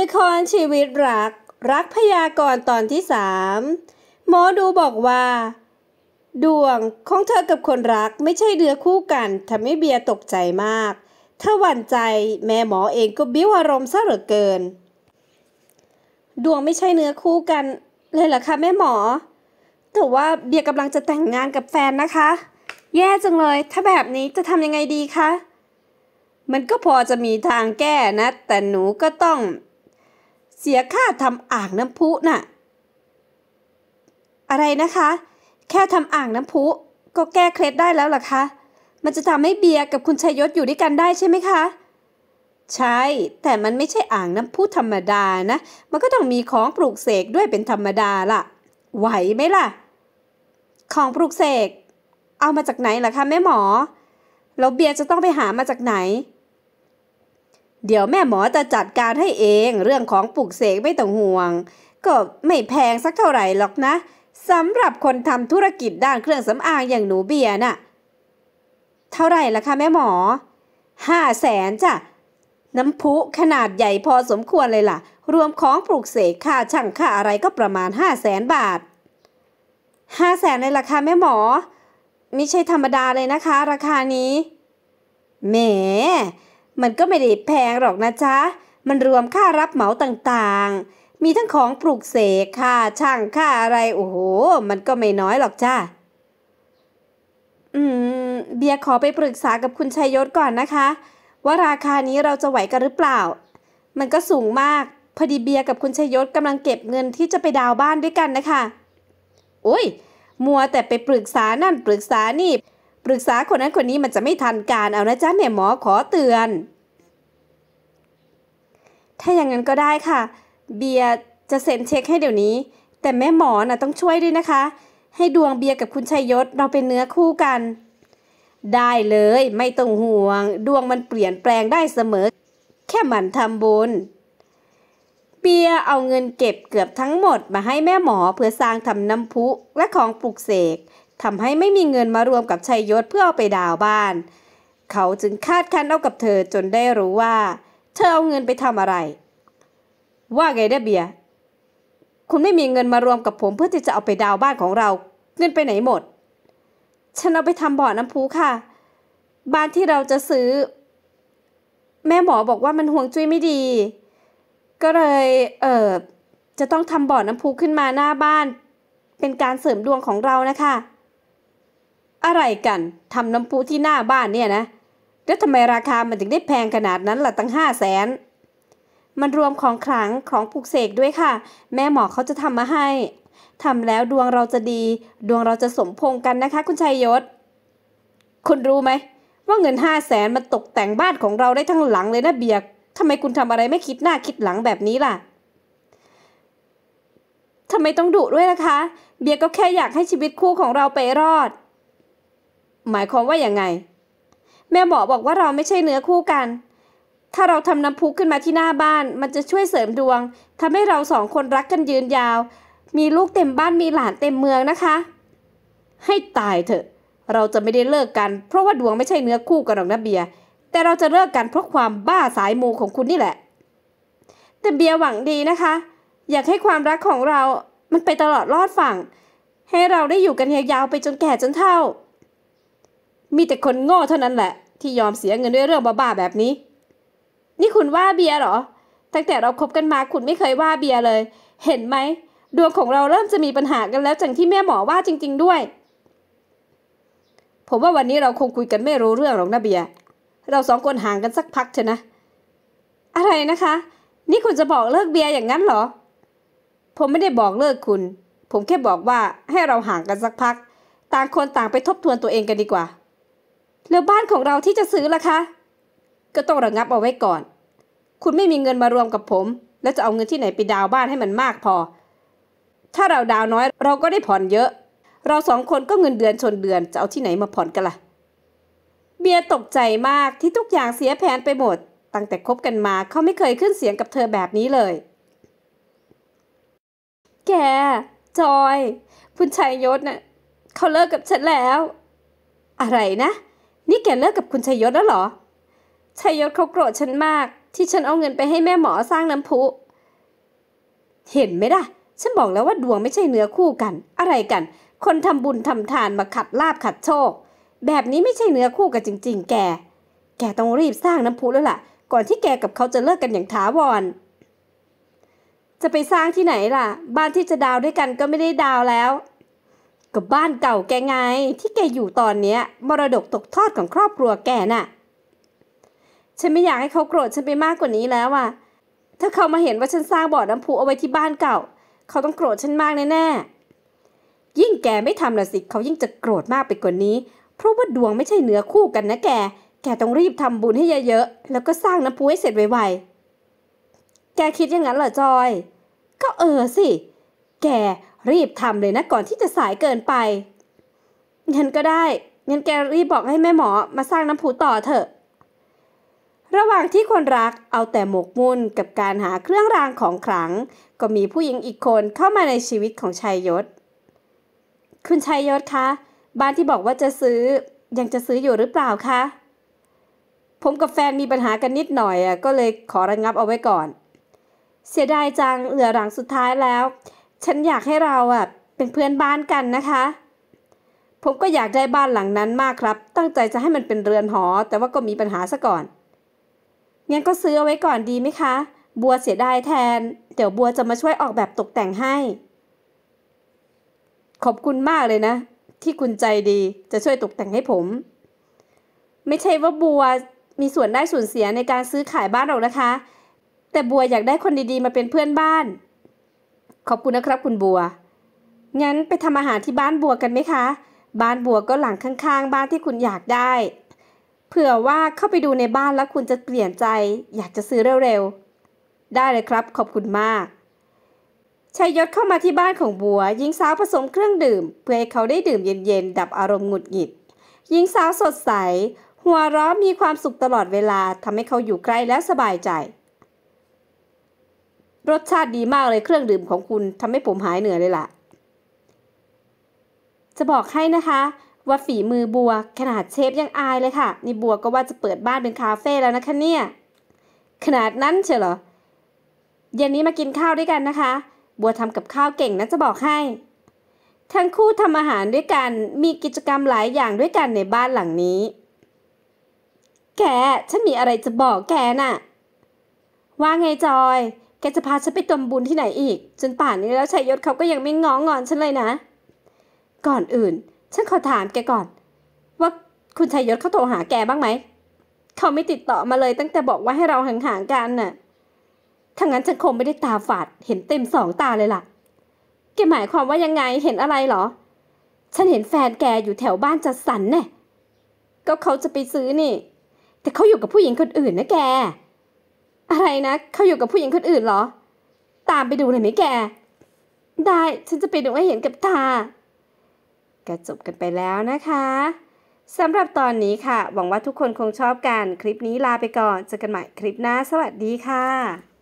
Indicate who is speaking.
Speaker 1: ละครชีวิตรักรักพยากรณ์ตอนที่สามหมอดูบอกว่า ดวงของเธอกับคนรักไม่ใช่เดือคู่กันทำให้เบียร์ตกใจมาก ถ้าหวั่นใจแม่หมอเองก็บิ้วอารมณ์ซะเหลือเกิน ดวงไม่ใช่เนื้อคู่กันเลยเหรอคะแม่หมอแต่ว่าเบียร์กำลังจะแต่งงานกับแฟนนะคะ แย่จังเลยถ้าแบบนี้จะทำยังไงดีคะมันก็พอจะมีทางแก้นะ แต่หนูก็ต้องเสียค่าทำอ่างน้ำพุน่ะอะไรนะคะ แค่ทำอ่างน้ำพุก็แก้เคล็ดได้แล้วหรอคะมันจะทำให้เบียร์กับคุณชัยยศอยู่ด้วยกันได้ใช่ไหมคะใช่ แต่มันไม่ใช่อ่างน้ำพุธรรมดานะ มันก็ต้องมีของปลูกเสกด้วยเป็นธรรมดาล่ะ ไหวไหมล่ะ ของปลูกเสกเอามาจากไหนล่ะคะแม่หมอแล้วเบียร์จะต้องไปหามาจากไหนเดี๋ยวแม่หมอจะจัดการให้เองเรื่องของปลูกเสกไม่ต้องห่วง ก็ไม่แพงสักเท่าไหร่หรอกนะสำหรับคนทำธุรกิจด้านเครื่องสำอางอย่างหนูเบียนะน่ะเท่าไหร่ล่ะคะแม่หมอห้าแสนจ้ะน้ำพุขนาดใหญ่พอสมควรเลยล่ะรวมของปลูกเสกค่าช่างค่าอะไรก็ประมาณห้าแสนบาทห้าแสนเลยล่ะคะแม่หมอ ไม่ใช่ธรรมดาเลยนะคะ ราคานี้แหมมันก็ไม่ได้แพงหรอกนะจ๊ะ มันรวมค่ารับเหมาต่างๆ มีทั้งของปลูกเสกค่าช่างค่าอะไร โอ้โห มันก็ไม่น้อยหรอกจ้าอืม เบียร์ขอไปปรึกษากับคุณชัยยศก่อนนะคะ ว่าราคานี้เราจะไหวกันหรือเปล่า มันก็สูงมาก พอดีเบียร์กับคุณชัยยศกำลังเก็บเงินที่จะไปดาวบ้านด้วยกันนะคะโอ้ย มัวแต่ไปปรึกษา นั่นปรึกษานี่ปรึกษาคนนั้นคนนี้มันจะไม่ทันการ เอานะจ๊ะแม่หมอขอเตือน ถ้าอย่างนั้นก็ได้ค่ะ เบียจะเซ็นเช็คให้เดี๋ยวนี้ แต่แม่หมอนะ่ะต้องช่วยด้วยนะคะ ให้ดวงเบียกับคุณชัยยศเราเป็นเนื้อคู่กัน ได้เลยไม่ต้องห่วง ดวงมันเปลี่ยนแปลงได้เสมอ แค่หมั่นทำบุญเปียเอาเงินเก็บเกือบทั้งหมดมาให้แม่หมอเพื่อสร้างทำน้ำพุและของปลูกเสกทำให้ไม่มีเงินมารวมกับชัยยศเพื่อเอาไปดาวบ้าน เขาจึงคาดคันเอากับเธอ จนได้รู้ว่า เธอเอาเงินไปทำอะไร ว่าไงได้เบียคุณไม่มีเงินมารวมกับผมเพื่อที่จะเอาไปดาวบ้านของเรา เงินไปไหนหมด ฉันเอาไปทำบ่อน้ำพุค่ะ บ้านที่เราจะซื้อ แม่หมอบอกว่ามันห่วงจุ้ยไม่ดี ก็เลยเออจะต้องทำบ่อน้ำพุขึ้นมาหน้าบ้าน เป็นการเสริมดวงของเรานะคะอะไร กันทำน้ำพุที่หน้าบ้านเนี่ยนะแล้วทำไมราคามันถึงได้แพงขนาดนั้นล่ะตั้งห้าแสนมันรวมของขลังของปลูกเสกด้วยค่ะ แม่หมอเขาจะทำมาให้ทำแล้วดวงเราจะดี ดวงเราจะสมพงกันนะคะ คุณชัยยศ คุณรู้ไหมว่าเงินห้าแสนมันตกแต่งบ้านของเราได้ทั้งหลังเลยนะเบียร์ทำไมคุณทำอะไรไม่คิดหน้าคิดหลังแบบนี้ล่ะทำไมต้องดุด้วยล่ะคะ เบียร์ก็แค่อยากให้ชีวิตคู่ของเราไปรอดหมายความว่าอย่างไง แม่หมอบอกว่าเราไม่ใช่เนื้อคู่กัน ถ้าเราทำน้ำพุขึ้นมาที่หน้าบ้านมันจะช่วยเสริมดวงทำให้เราสองคนรักกันยืนยาว มีลูกเต็มบ้านมีหลานเต็มเมืองนะคะ ให้ตายเถอะเราจะไม่ได้เลิกกัน เพราะว่าดวงไม่ใช่เนื้อคู่กันหรอกนะเบียแต่เราจะเลิกกันเพราะความบ้าสายมูของคุณนี่แหละแต่เบียหวังดีนะคะ อยากให้ความรักของเรามันไปตลอดรอดฝั่ง ให้เราได้อยู่กันยาวๆไปจนแก่จนเฒ่ามีแต่คนโง่เท่านั้นแหละ ที่ยอมเสียเงินด้วยเรื่องบ้าๆแบบนี้ นี่คุณว่าเบียร์หรอ ตั้งแต่เราคบกันมาคุณไม่เคยว่าเบียร์เลย เห็นไหม ดวงของเราเริ่มจะมีปัญหากันแล้วจังที่แม่หมอว่าจริงๆด้วย ผมว่าวันนี้เราคงคุยกันไม่รู้เรื่องหรอกนะเบียร์ เราสองคนห่างกันสักพักเถอะนะ อะไรนะคะ นี่คุณจะบอกเลิกเบียร์อย่างนั้นเหรอ ผมไม่ได้บอกเลิกคุณ ผมแค่บอกว่าให้เราห่างกันสักพัก ต่างคนต่างไปทบทวนตัวเองกันดีกว่าแล้วบ้านของเราที่จะซื้อล่ะคะ ก็ต้องระงับเอาไว้ก่อน คุณไม่มีเงินมารวมกับผม แล้วจะเอาเงินที่ไหนไปดาวบ้านให้มันมากพอ ถ้าเราดาวน้อย เราก็ได้ผ่อนเยอะ เราสองคนก็เงินเดือนชนเดือนจะเอาที่ไหนมาผ่อนกันละ่ะ เบียตกใจมากที่ทุกอย่างเสียแผนไปหมดตั้งแต่คบกันมา เขาไม่เคยขึ้นเสียงกับเธอแบบนี้เลย แก จอย คุณชัยยศนะ่ะเขาเลิกกับฉันแล้ว อะไรนะนี่แกเลิกกับคุณชัยยศแล้วเหรอ ชัยยศเขาโกรธฉันมาก ที่ฉันเอาเงินไปให้แม่หมอสร้างน้ำพุ เห็นไหมล่ะฉันบอกแล้วว่าดวงไม่ใช่เนื้อคู่กัน อะไรกัน คนทำบุญทำทานมาขัดลาบขัดโชค แบบนี้ไม่ใช่เนื้อคู่กันจริงๆ แก แกต้องรีบสร้างน้ำพุแล้วล่ะ ก่อนที่แกกับเขาจะเลิกกันอย่างถาวร จะไปสร้างที่ไหนล่ะ บ้านที่จะดาวด้วยกันก็ไม่ได้ดาวแล้วกับบ้านเก่าแกไง ที่แกอยู่ตอนเนี้ย มรดกตกทอดของครอบครัวแกน่ะ ฉันไม่อยากให้เขาโกรธฉันไปมากกว่านี้แล้วอะถ้าเขามาเห็นว่าฉันสร้างบ่อน้าพุเอาไว้ที่บ้านเก่า เขาต้องโกรธฉันมากแน่ๆยิ่งแกไม่ทำละสิเขายิ่งจะโกรธมากไปกว่านี้ เพราะว่าดวงไม่ใช่เหนือคู่กันนะแกแกต้องรีบทำบุญให้เยอะๆแล้วก็สร้างน้ำพุให้เสร็จไวๆแกคิดอย่างนั้นเหรอจอย ก็เออสิ แกรีบทำเลยนะ ก่อนที่จะสายเกินไป งั้นก็ได้งั้นแกรีบบอกให้แม่หมอมาสร้างน้ำผูต่อเถอะ ระหว่างที่คนรักเอาแต่หมกมุ่นกับการหาเครื่องรางของขลัง ก็มีผู้หญิงอีกคนเข้ามาในชีวิตของชายยศคุณชายยศคะ บ้านที่บอกว่าจะซื้อยังจะซื้ออยู่หรือเปล่าคะผมกับแฟนมีปัญหากันนิดหน่อยอ่ะก็เลยขอระงงับเอาไว้ก่อน เสียดายจังเหลือหลังสุดท้ายแล้วฉันอยากให้เราอบะเป็นเพื่อนบ้านกันนะคะ ผมก็อยากได้บ้านหลังนั้นมากครับ ตั้งใจจะให้มันเป็นเรือนหอแต่ว่าก็มีปัญหาซะก่อน งั้นก็ซื้อเอาไว้ก่อนดีไหมคะ บัวเสียดายแทน เดี๋ยวบัวจะมาช่วยออกแบบตกแต่งให้ ขอบคุณมากเลยนะ ที่คุณใจดีจะช่วยตกแต่งให้ผม ไม่ใช่ว่าบัวมีส่วนได้ส่วนเสียในการซื้อขายบ้านหรอกนะคะ แต่บัวอยากได้คนดีๆมาเป็นเพื่อนบ้านขอบคุณนะครับคุณบัว งั้นไปทำอาหารที่บ้านบัวกันไหมคะ บ้านบัวก็หลังข้าง ๆ บ้านที่คุณอยากได้ เผื่อว่าเข้าไปดูในบ้านแล้วคุณจะเปลี่ยนใจ อยากจะซื้อเร็วๆ ได้เลยครับ ขอบคุณมากชายยศเข้ามาที่บ้านของบัวหญิงสาวผสมเครื่องดื่ม เพื่อให้เขาได้ดื่มเย็นๆ ดับอารมณ์หงุดหงิดหญิงสาวสดใส หัวเราะมีความสุขตลอดเวลาทำให้เขาอยู่ใกล้และสบายใจรสชาติดีมากเลยเครื่องดื่มของคุณทำให้ผมหายเหนื่อยเลยล่ะ จะบอกให้นะคะ ว่าฝีมือบัวขนาดเชฟยังอายเลยค่ะ นี่บัวก็ว่าจะเปิดบ้านเป็นคาเฟ่แล้วนะคะเนี่ยขนาดนั้นเชียวเหรอเย็นนี้มากินข้าวด้วยกันนะคะ บัวทำกับข้าวเก่งนะจะบอกให้ ทั้งคู่ทำอาหารด้วยกันมีกิจกรรมหลายอย่างด้วยกันในบ้านหลังนี้ แกฉันมีอะไรจะบอกแกนะ่ะ ว่าไงจอยแกจะพาฉันไปตมบุญที่ไหนอีก จนป่านนี้แล้วชัยยศเขาก็ยังไม่ง้องอนฉันเลยนะ ก่อนอื่นฉันขอถามแกก่อน ว่าคุณชัยยศเขาโทรหาแกบ้างไหม เขาไม่ติดต่อมาเลยตั้งแต่บอกว่าให้เราห่างๆกันน่ะทั้งนั้นฉันคงไม่ได้ตาฝาดเห็นเต็มสองตาเลยล่ะแกหมายความว่ายังไงเห็นอะไรหรอ ฉันเห็นแฟนแกอยู่แถวบ้านจัดสรรเน่ก็เขาจะไปซื้อนี่ แต่เขาอยู่กับผู้หญิงคนอื่นนะแกอะไรนะเขาอยู่กับผู้หญิงคนอื่นเหรอ ตามไปดูหน่อยไหมแกได้ฉันจะไปดูให้เห็นกับตาก็จบกันไปแล้วนะคะสำหรับตอนนี้ค่ะ หวังว่าทุกคนคงชอบกัน คลิปนี้ลาไปก่อนเจอกันใหม่คลิปหน้าสวัสดีค่ะ